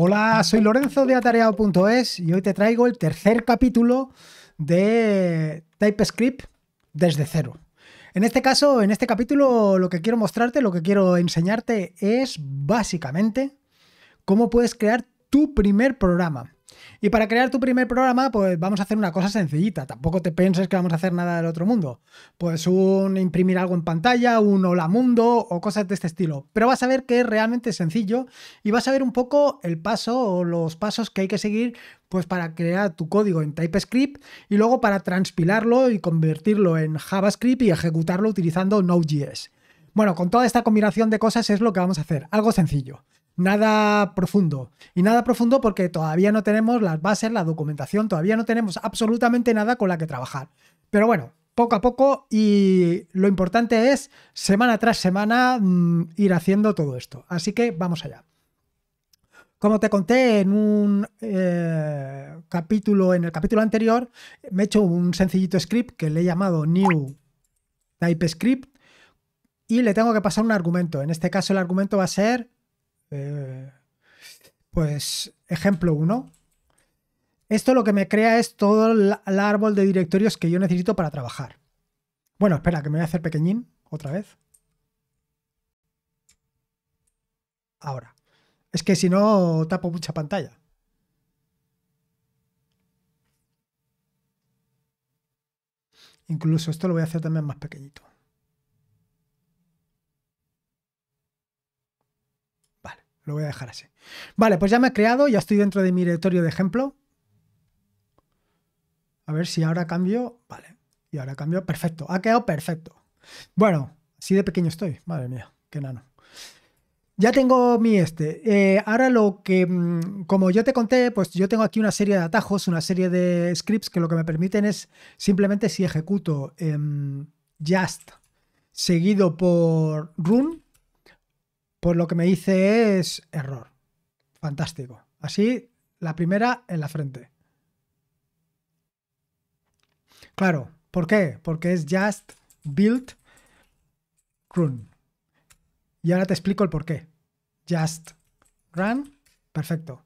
Hola, soy Lorenzo de Atareado.es y hoy te traigo el tercer capítulo de TypeScript desde cero. En este caso, en este capítulo, lo que quiero mostrarte, lo que quiero enseñarte es básicamente cómo puedes crear tu primer programa. Y para crear tu primer programa, pues vamos a hacer una cosa sencillita. Tampoco te penses que vamos a hacer nada del otro mundo. Pues un imprimir algo en pantalla, un hola mundo o cosas de este estilo. Pero vas a ver que es realmente sencillo y vas a ver un poco el paso o los pasos que hay que seguir pues para crear tu código en TypeScript y luego para transpilarlo y convertirlo en JavaScript y ejecutarlo utilizando Node.js. Bueno, con toda esta combinación de cosas es lo que vamos a hacer, algo sencillo nada profundo. Y nada profundo porque todavía no tenemos las bases, la documentación, todavía no tenemos absolutamente nada con la que trabajar. Pero bueno, poco a poco y lo importante es semana tras semana mm, ir haciendo todo esto. Así que vamos allá. Como te conté en un eh, capítulo, en el capítulo anterior, me he hecho un sencillito script que le he llamado New TypeScript y le tengo que pasar un argumento. En este caso el argumento va a ser eh, pues ejemplo 1. Esto lo que me crea es todo el árbol de directorios que yo necesito para trabajar. Bueno, espera, que me voy a hacer pequeñín otra vez. Ahora. Es que si no, tapo mucha pantalla. Incluso esto lo voy a hacer también más pequeñito. Lo voy a dejar así. Vale, pues ya me he creado, ya estoy dentro de mi directorio de ejemplo. A ver si ahora cambio. Vale, y ahora cambio. Perfecto, ha quedado perfecto. Bueno, así de pequeño estoy. Madre mía, qué nano. Ya tengo mi este. Eh, ahora lo que, mm, como yo te conté, pues yo tengo aquí una serie de atajos, una serie de scripts que lo que me permiten es simplemente si ejecuto em, just seguido por run, pues lo que me dice es error. Fantástico. Así, la primera en la frente. Claro, ¿por qué? Porque es just build run. Y ahora te explico el por qué. Just run, perfecto.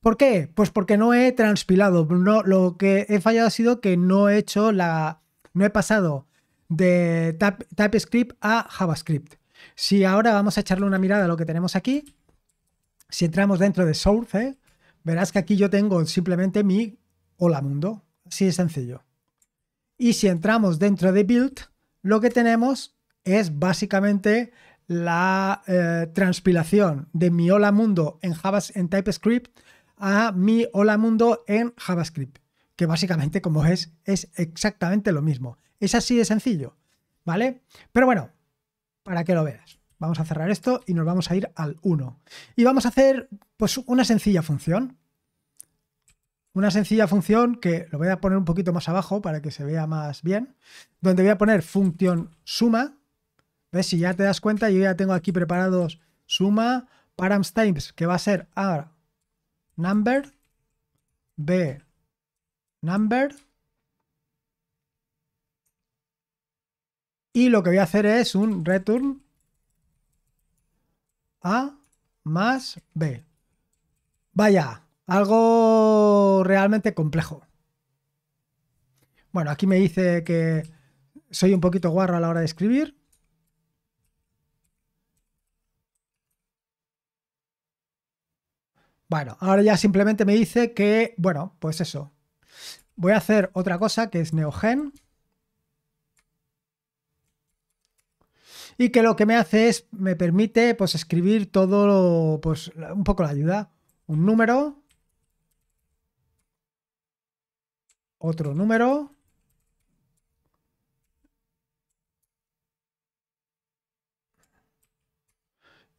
¿Por qué? Pues porque no he transpilado. No, lo que he fallado ha sido que no he hecho la. No he pasado de TypeScript a JavaScript. Si ahora vamos a echarle una mirada a lo que tenemos aquí, si entramos dentro de Source, ¿eh? verás que aquí yo tengo simplemente mi hola mundo, así de sencillo. Y si entramos dentro de Build, lo que tenemos es básicamente la eh, transpilación de mi hola mundo en, Java, en TypeScript a mi hola mundo en JavaScript, que básicamente como es, es exactamente lo mismo. Es así de sencillo, ¿vale? Pero bueno, para que lo veas. Vamos a cerrar esto y nos vamos a ir al 1. Y vamos a hacer pues una sencilla función. Una sencilla función que lo voy a poner un poquito más abajo para que se vea más bien, donde voy a poner función suma. ¿Ves? Si ya te das cuenta, yo ya tengo aquí preparados suma params times, que va a ser A number, B number, Y lo que voy a hacer es un return A más B. Vaya, algo realmente complejo. Bueno, aquí me dice que soy un poquito guarro a la hora de escribir. Bueno, ahora ya simplemente me dice que, bueno, pues eso. Voy a hacer otra cosa que es NeoGen. y que lo que me hace es, me permite pues escribir todo, pues un poco la ayuda. Un número, otro número.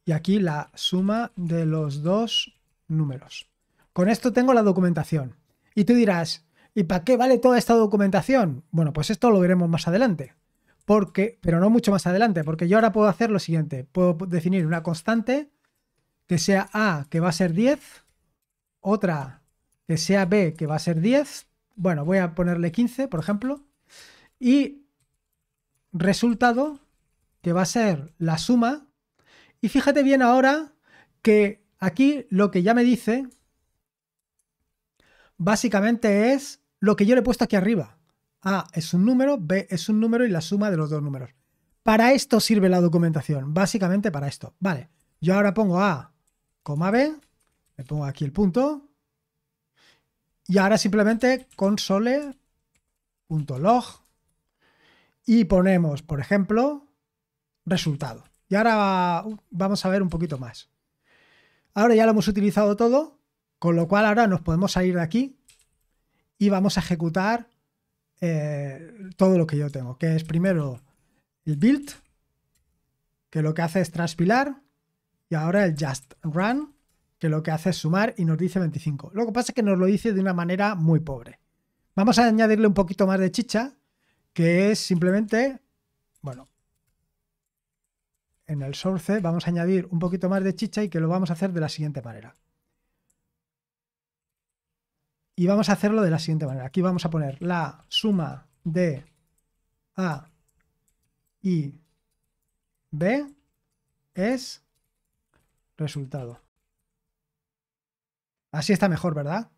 Y aquí la suma de los dos números. Con esto tengo la documentación. Y tú dirás, ¿y para qué vale toda esta documentación? Bueno, pues esto lo veremos más adelante porque, pero no mucho más adelante, porque yo ahora puedo hacer lo siguiente, puedo definir una constante que sea A, que va a ser 10, otra que sea B, que va a ser 10, bueno, voy a ponerle 15, por ejemplo, y resultado que va a ser la suma, y fíjate bien ahora que aquí lo que ya me dice básicamente es lo que yo le he puesto aquí arriba. A es un número, B es un número y la suma de los dos números. Para esto sirve la documentación, básicamente para esto. Vale, yo ahora pongo A, B, Me pongo aquí el punto, y ahora simplemente console.log y ponemos, por ejemplo, resultado. Y ahora vamos a ver un poquito más. Ahora ya lo hemos utilizado todo, con lo cual ahora nos podemos salir de aquí y vamos a ejecutar eh, todo lo que yo tengo, que es primero el build, que lo que hace es transpilar, y ahora el just run, que lo que hace es sumar y nos dice 25. Lo que pasa es que nos lo dice de una manera muy pobre. Vamos a añadirle un poquito más de chicha, que es simplemente, bueno, en el source vamos a añadir un poquito más de chicha y que lo vamos a hacer de la siguiente manera. Y vamos a hacerlo de la siguiente manera. Aquí vamos a poner la suma de A y B es resultado. Así está mejor, ¿verdad?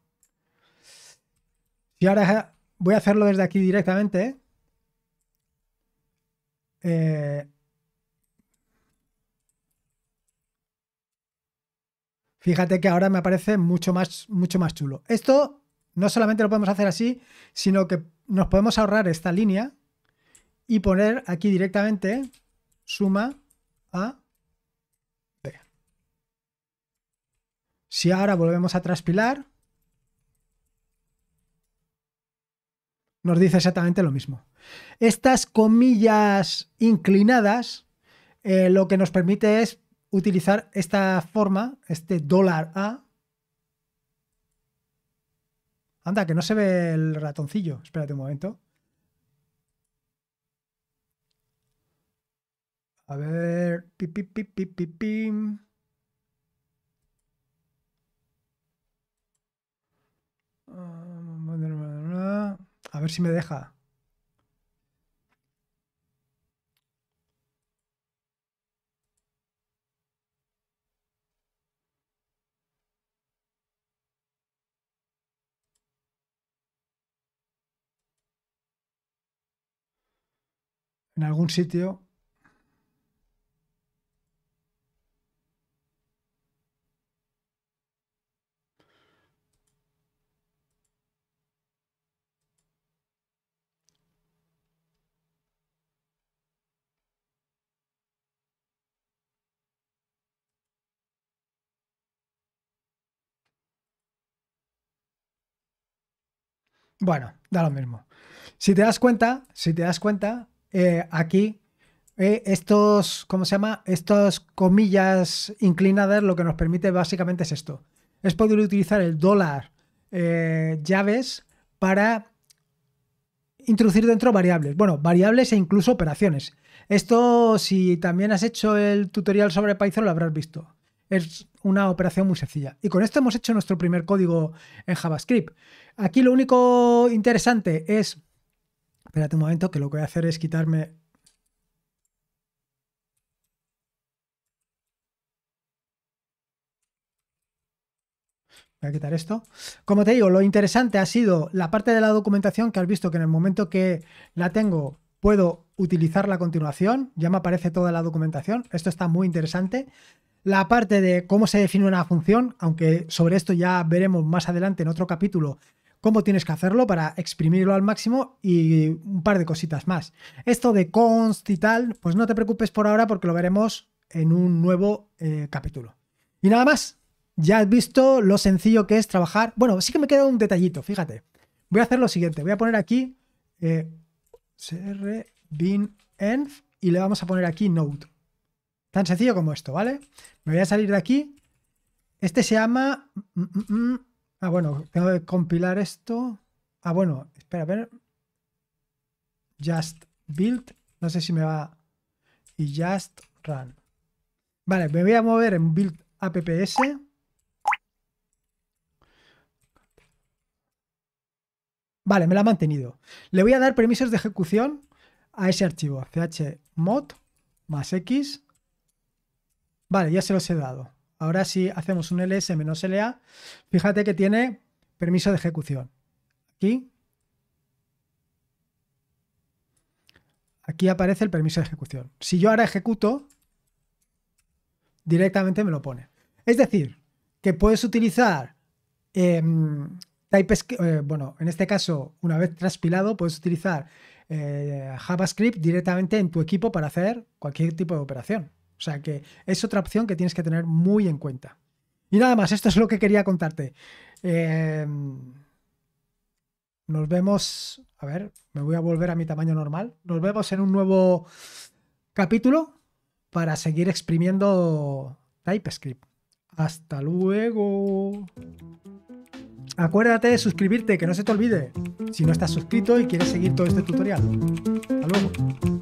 Y ahora voy a hacerlo desde aquí directamente. Eh, fíjate que ahora me aparece mucho más, mucho más chulo. Esto no solamente lo podemos hacer así, sino que nos podemos ahorrar esta línea y poner aquí directamente suma a B. Si ahora volvemos a traspilar, nos dice exactamente lo mismo. Estas comillas inclinadas eh, lo que nos permite es utilizar esta forma, este dólar A, Anda, que no se ve el ratoncillo. Espérate un momento. A ver. Pip, pip, pip, pip, pip, pim. Ah, a ver si me deja. en algún sitio. Bueno, da lo mismo. Si te das cuenta, si te das cuenta, eh, aquí eh, estos, ¿cómo se llama? Estas comillas inclinadas lo que nos permite básicamente es esto. Es poder utilizar el dólar eh, llaves para introducir dentro variables. Bueno, variables e incluso operaciones. Esto, si también has hecho el tutorial sobre Python, lo habrás visto. Es una operación muy sencilla. Y con esto hemos hecho nuestro primer código en JavaScript. Aquí lo único interesante es Espérate un momento, que lo que voy a hacer es quitarme Voy a quitar esto. Como te digo, lo interesante ha sido la parte de la documentación que has visto que en el momento que la tengo puedo utilizarla a continuación. Ya me aparece toda la documentación. Esto está muy interesante. La parte de cómo se define una función, aunque sobre esto ya veremos más adelante en otro capítulo cómo tienes que hacerlo para exprimirlo al máximo y un par de cositas más. Esto de const y tal, pues no te preocupes por ahora porque lo veremos en un nuevo eh, capítulo. Y nada más, ya has visto lo sencillo que es trabajar. Bueno, sí que me queda un detallito, fíjate. Voy a hacer lo siguiente, voy a poner aquí eh, cr bin env y le vamos a poner aquí node. Tan sencillo como esto, ¿vale? Me voy a salir de aquí. Este se llama mm, mm, mm, Ah, bueno, tengo que compilar esto. Ah, bueno, espera, a ver. Just build. No sé si me va. Y just run. Vale, me voy a mover en build apps. Vale, me la ha mantenido. Le voy a dar permisos de ejecución a ese archivo. chmod más x. Vale, ya se los he dado. Ahora si hacemos un ls-la, fíjate que tiene permiso de ejecución. Aquí, aquí aparece el permiso de ejecución. Si yo ahora ejecuto, directamente me lo pone. Es decir, que puedes utilizar em, TypeScript, eh, bueno, en este caso, una vez transpilado, puedes utilizar eh, JavaScript directamente en tu equipo para hacer cualquier tipo de operación. O sea que es otra opción que tienes que tener muy en cuenta. Y nada más, esto es lo que quería contarte. Em, nos vemos, a ver, me voy a volver a mi tamaño normal. Nos vemos en un nuevo capítulo para seguir exprimiendo TypeScript. Hasta luego. Acuérdate de suscribirte, que no se te olvide, si no estás suscrito y quieres seguir todo este tutorial. Hasta luego.